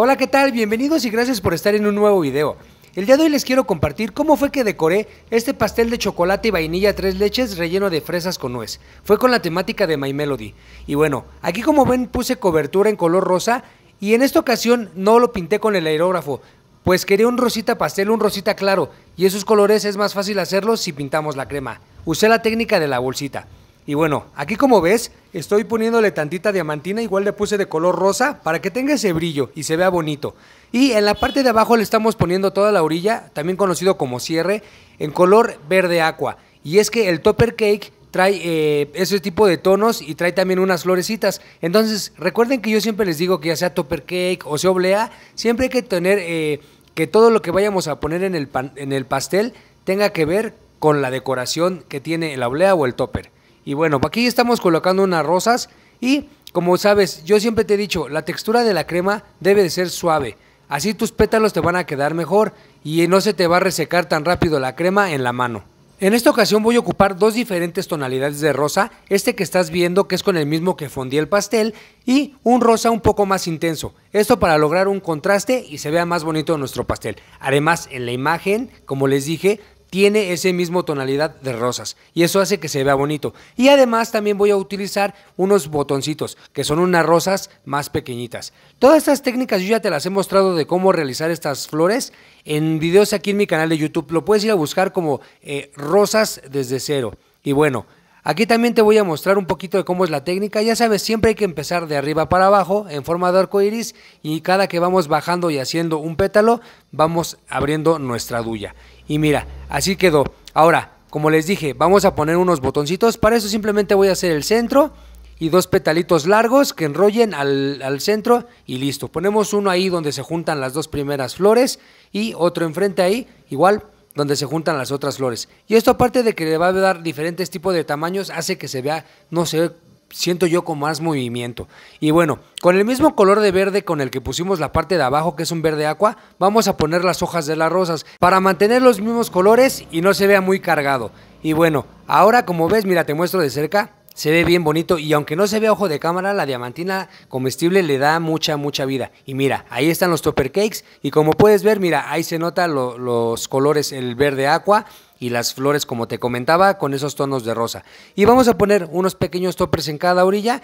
Hola, ¿qué tal? Bienvenidos y gracias por estar en un nuevo video. El día de hoy les quiero compartir cómo fue que decoré este pastel de chocolate y vainilla tres leches relleno de fresas con nuez. Fue con la temática de My Melody. Y bueno, aquí como ven puse cobertura en color rosa y en esta ocasión no lo pinté con el aerógrafo, pues quería un rosita pastel, un rosita claro, y esos colores es más fácil hacerlos si pintamos la crema. Usé la técnica de la bolsita. Y bueno, aquí como ves, estoy poniéndole tantita diamantina, igual le puse de color rosa para que tenga ese brillo y se vea bonito. Y en la parte de abajo le estamos poniendo toda la orilla, también conocido como cierre, en color verde agua Y es que el topper cake trae eh, ese tipo de tonos y trae también unas florecitas. Entonces, recuerden que yo siempre les digo que ya sea topper cake o sea oblea, siempre hay que tener eh, que todo lo que vayamos a poner en el, en el pastel tenga que ver con la decoración que tiene el oblea o el topper. Y bueno, aquí estamos colocando unas rosas y como sabes, yo siempre te he dicho, la textura de la crema debe de ser suave. Así tus pétalos te van a quedar mejor y no se te va a resecar tan rápido la crema en la mano. En esta ocasión voy a ocupar dos diferentes tonalidades de rosa, este que estás viendo que es con el mismo que fondí el pastel y un rosa un poco más intenso, esto para lograr un contraste y se vea más bonito nuestro pastel. Además en la imagen, como les dije, tiene ese mismo tonalidad de rosas y eso hace que se vea bonito. Y además también voy a utilizar unos botoncitos que son unas rosas más pequeñitas. Todas estas técnicas yo ya te las he mostrado de cómo realizar estas flores en videos aquí en mi canal de YouTube. Lo puedes ir a buscar como eh, rosas desde cero. Y bueno, Aquí también te voy a mostrar un poquito de cómo es la técnica. Ya sabes, siempre hay que empezar de arriba para abajo en forma de arco iris y cada que vamos bajando y haciendo un pétalo, vamos abriendo nuestra duya. Y mira, así quedó. Ahora, como les dije, vamos a poner unos botoncitos. Para eso simplemente voy a hacer el centro y dos petalitos largos que enrollen al, al, centro y listo. Ponemos uno ahí donde se juntan las dos primeras flores y otro enfrente ahí, igual donde se juntan las otras flores. Y esto aparte de que le va a dar diferentes tipos de tamaños, hace que se vea, no sé, siento yo con más movimiento. Y bueno, con el mismo color de verde con el que pusimos la parte de abajo, que es un verde agua, vamos a poner las hojas de las rosas para mantener los mismos colores y no se vea muy cargado. Y bueno, ahora como ves, mira, te muestro de cerca, se ve bien bonito y aunque no se vea ojo de cámara, la diamantina comestible le da mucha, mucha vida. Y mira, ahí están los topper cakes y como puedes ver, mira, ahí se nota los colores, el verde agua y las flores como te comentaba con esos tonos de rosa. Y vamos a poner unos pequeños toppers en cada orilla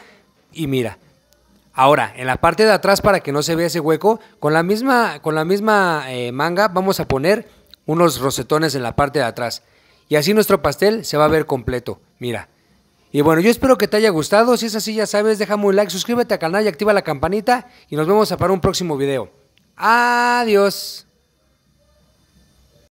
y mira. Ahora, en la parte de atrás para que no se vea ese hueco, con la misma, con la misma eh, manga vamos a poner unos rosetones en la parte de atrás. Y así nuestro pastel se va a ver completo. Mira. Y bueno, yo espero que te haya gustado. Si es así, ya sabes, deja un like, suscríbete al canal y activa la campanita. Y nos vemos para un próximo video. Adiós.